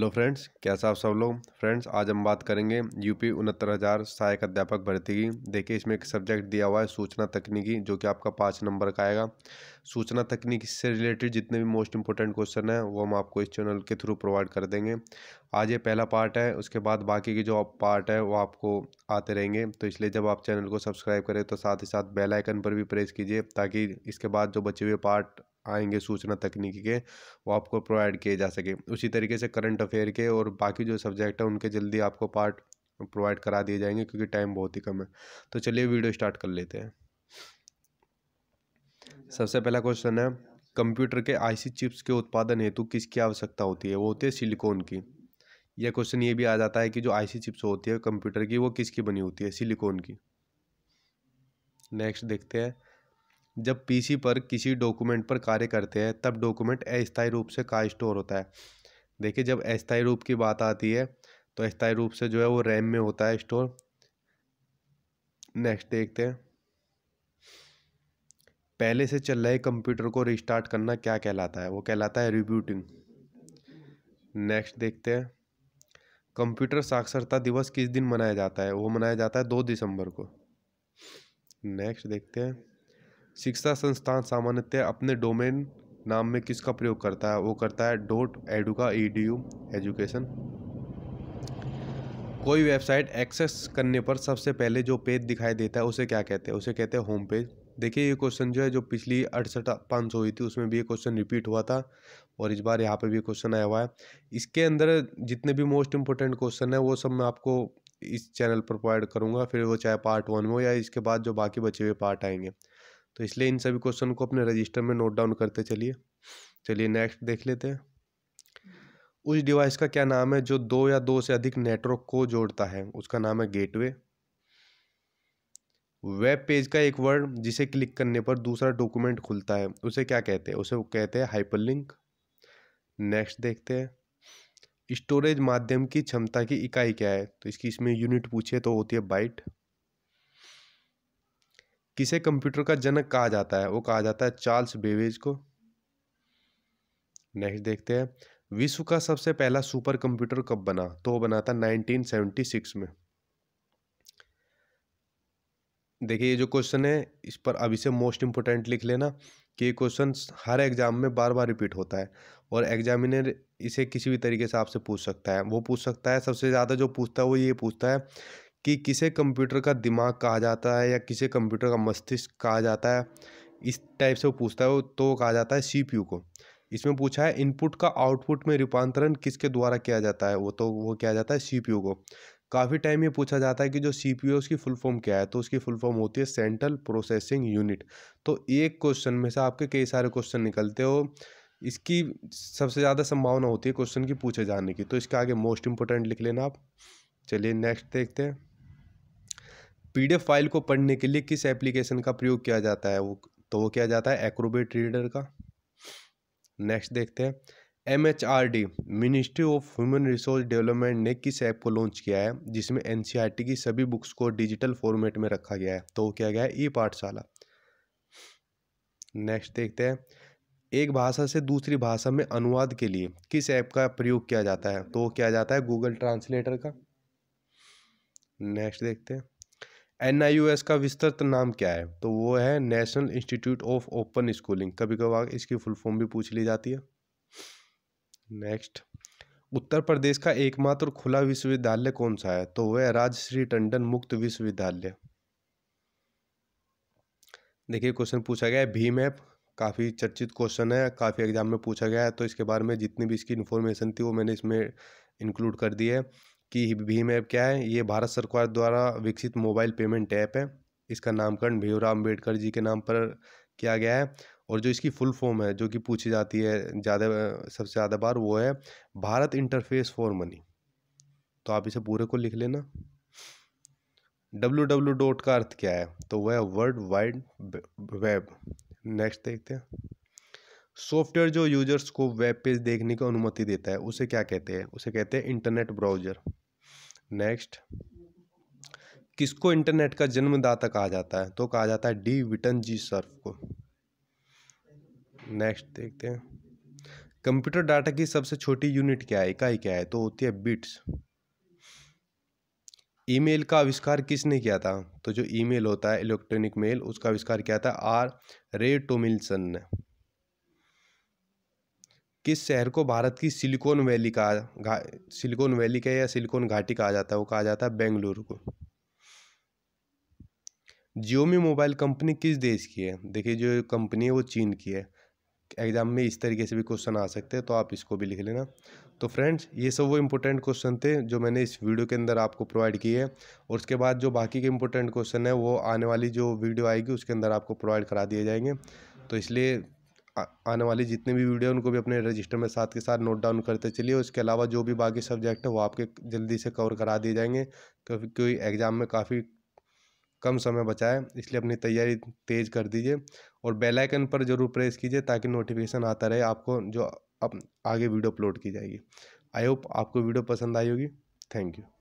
hello friends कैसा आप सब लोग फ्रेंड्स आज हम बात करेंगे यूपी उनहत्तर हज़ार सहायक अध्यापक भर्ती की देखिए इसमें एक सब्जेक्ट दिया हुआ है सूचना तकनीकी जो कि आपका पाँच नंबर का आएगा सूचना तकनीकी से रिलेटेड जितने भी मोस्ट इंपॉर्टेंट क्वेश्चन हैं वो हम आपको इस चैनल के थ्रू प्रोवाइड कर देंगे आज ये पहला पार्ट है उसके बाद बाकी के जो पार्ट है वो आपको आते रहेंगे तो इसलिए जब आप चैनल को सब्सक्राइब करें तो साथ ही साथ बेलाइकन पर भी प्रेस कीजिए ताकि इसके बाद जो बचे हुए पार्ट आएंगे सूचना तकनीकी के वो आपको प्रोवाइड किए जा सके उसी तरीके से करंट अफेयर के और बाकी जो सब्जेक्ट है उनके जल्दी आपको पार्ट प्रोवाइड करा दिए जाएंगे क्योंकि टाइम बहुत ही कम है तो चलिए वीडियो स्टार्ट कर लेते हैं सबसे पहला क्वेश्चन है कंप्यूटर के आईसी चिप्स के उत्पादन हेतु किसकी आवश्यकता होती है वो होती है सिलिकॉन की यह क्वेश्चन ये भी आ जाता है कि जो आईसी चिप्स होती है कंप्यूटर की वो किसकी बनी होती है सिलिकॉन की नेक्स्ट देखते हैं जब पीसी पर किसी डॉक्यूमेंट पर कार्य करते हैं तब डॉक्यूमेंट अस्थायी रूप से कहाँ स्टोर होता है देखिए जब अस्थायी रूप की बात आती है तो अस्थायी रूप से जो है वो रैम में होता है स्टोर नेक्स्ट देखते हैं पहले से चल रहे कंप्यूटर को रिस्टार्ट करना क्या कहलाता है वो कहलाता है रिब्यूटिंग नेक्स्ट देखते हैं कंप्यूटर साक्षरता दिवस किस दिन मनाया जाता है वो मनाया जाता है दो दिसंबर को नेक्स्ट देखते हैं शिक्षा संस्थान सामान्यतः अपने डोमेन नाम में किसका प्रयोग करता है वो करता है डॉट एडू का ई डी यू एजुकेशन कोई वेबसाइट एक्सेस करने पर सबसे पहले जो पेज दिखाई देता है उसे क्या कहते हैं उसे कहते हैं होम पेज देखिए ये क्वेश्चन जो है जो पिछली अड़सठ पाँच सौ हुई थी उसमें भी ये क्वेश्चन रिपीट हुआ था और इस बार यहाँ पे भी क्वेश्चन आया हुआ है इसके अंदर जितने भी मोस्ट इंपॉर्टेंट क्वेश्चन है वो सब मैं आपको इस चैनल पर प्रोवाइड करूँगा फिर वो चाहे पार्ट वन में हो या इसके बाद जो बाकी बचे हुए पार्ट आएंगे तो इसलिए इन सभी क्वेश्चन को अपने रजिस्टर में नोट डाउन करते चलिए चलिए नेक्स्ट देख लेते हैं उस डिवाइस का क्या नाम है जो दो या दो से अधिक नेटवर्क को जोड़ता है उसका नाम है गेटवे वेब पेज का एक वर्ड जिसे क्लिक करने पर दूसरा डॉक्यूमेंट खुलता है उसे क्या कहते हैं उसे कहते हैं हाइपरलिंक नेक्स्ट देखते हैं स्टोरेज माध्यम की क्षमता की इकाई क्या है तो इसकी इसमें यूनिट पूछे तो होती है बाइट किसे कंप्यूटर का जनक कहा जाता है वो कहा जाता है चार्ल्स बेवेज को नेक्स्ट देखते हैं विश्व का सबसे पहला सुपर कंप्यूटर कब बना तो बना था 1976 में देखिए ये जो क्वेश्चन है इस पर अभी से मोस्ट इंपोर्टेंट लिख लेना कि ये क्वेश्चन हर एग्जाम में बार बार रिपीट होता है और एग्जामिनर इसे किसी भी तरीके से आपसे पूछ सकता है वो पूछ सकता है सबसे ज़्यादा जो पूछता है वो ये पूछता है कि किसे कंप्यूटर का दिमाग कहा जाता है या किसे कंप्यूटर का मस्तिष्क कहा जाता है इस टाइप से वो पूछता है तो कहा जाता है सी को इसमें पूछा है इनपुट का आउटपुट में रूपांतरण किसके द्वारा किया जाता है वो तो वो किया जाता है सी को काफ़ी टाइम ये पूछा जाता है कि जो सी पी उसकी फुल फॉर्म क्या है तो उसकी फुल फॉर्म होती है सेंट्रल प्रोसेसिंग यूनिट तो एक क्वेश्चन में से आपके कई सारे क्वेश्चन निकलते हो इसकी सबसे ज़्यादा संभावना होती है क्वेश्चन की पूछे जाने की तो इसके आगे मोस्ट इंपोर्टेंट लिख लेना आप चलिए नेक्स्ट देखते हैं पीडीएफ फाइल को पढ़ने के लिए किस एप्लीकेशन का प्रयोग किया जाता है वो तो वो किया जाता है एक्रोबेट रीडर का नेक्स्ट देखते हैं M H R D ministry of human resource development ने किस ऐप को लॉन्च किया है जिसमें एन सी आर टी की सभी बुक्स को डिजिटल फॉर्मेट में रखा गया है तो क्या गया है ई पाठशाला नेक्स्ट देखते हैं एक भाषा से दूसरी भाषा में अनुवाद के लिए किस ऐप का प्रयोग किया जाता है तो किया जाता है गूगल ट्रांसलेटर का नेक्स्ट देखते हैं एन आई यू एस का विस्तृत नाम क्या है तो वो है National Institute of Open Schooling कभी कभार इसकी फुल फॉर्म भी पूछ ली जाती है नेक्स्ट उत्तर प्रदेश का एकमात्र खुला विश्वविद्यालय कौन सा है तो वह राजश्री टंडन मुक्त विश्वविद्यालय देखिए क्वेश्चन पूछा गया है भीम ऐप काफ़ी चर्चित क्वेश्चन है काफ़ी एग्जाम में पूछा गया है तो इसके बारे में जितनी भी इसकी इन्फॉर्मेशन थी वो मैंने इसमें इंक्लूड कर दी है कि भीम ऐप क्या है ये भारत सरकार द्वारा विकसित मोबाइल पेमेंट ऐप है इसका नामकरण भीमराव अम्बेडकर जी के नाम पर किया गया है और जो इसकी फुल फॉर्म है जो कि पूछी जाती है ज़्यादा सबसे ज़्यादा बार वो है भारत इंटरफेस फॉर मनी तो आप इसे पूरे को लिख लेना डब्ल्यू डब्ल्यू डॉट का अर्थ क्या है तो वह वर्ल्ड वाइड वेब नेक्स्ट देखते हैं सॉफ्टवेयर जो यूजर्स को वेब पेज देखने की अनुमति देता है उसे क्या कहते हैं उसे कहते हैं इंटरनेट ब्राउजर नेक्स्ट किसको इंटरनेट का जन्मदाता कहा जाता है तो कहा जाता है डी विटन जी सर्फ को नेक्स्ट देखते हैं कंप्यूटर डाटा की सबसे छोटी यूनिट क्या है इकाई क्या है तो होती है बिट्स ईमेल का आविष्कार किसने किया था तो जो ईमेल होता है इलेक्ट्रॉनिक मेल उसका आविष्कार किया था आर रे टोमिल्सन ने किस शहर को भारत की सिलिकॉन वैली का सिलिकॉन वैली का या सिलिकॉन घाटी कहा जाता है वो कहा जाता है बेंगलुरु को जियोमी मोबाइल कंपनी किस देश की है देखिए जो कंपनी है वो चीन की है एग्जाम में इस तरीके से भी क्वेश्चन आ सकते हैं तो आप इसको भी लिख लेना तो फ्रेंड्स ये सब वो इम्पोर्टेंट क्वेश्चन थे जो मैंने इस वीडियो के अंदर आपको प्रोवाइड किए हैं और उसके बाद जो बाकी के इम्पोर्टेंट क्वेश्चन है वो आने वाली जो वीडियो आएगी उसके अंदर आपको प्रोवाइड करा दिए जाएंगे तो इसलिए आने वाली जितनी भी वीडियो उनको भी अपने रजिस्टर में साथ के साथ नोट डाउन करते चलिए उसके अलावा जो भी बाकी सब्जेक्ट है वो आपके जल्दी से कवर करा दिए जाएंगे क्योंकि एग्ज़ाम में काफ़ी कम समय बचा है इसलिए अपनी तैयारी तेज कर दीजिए और बेल आइकन पर जरूर प्रेस कीजिए ताकि नोटिफिकेशन आता रहे आपको जो अब आगे वीडियो अपलोड की जाएगी आई होप आपको वीडियो पसंद आई होगी थैंक यू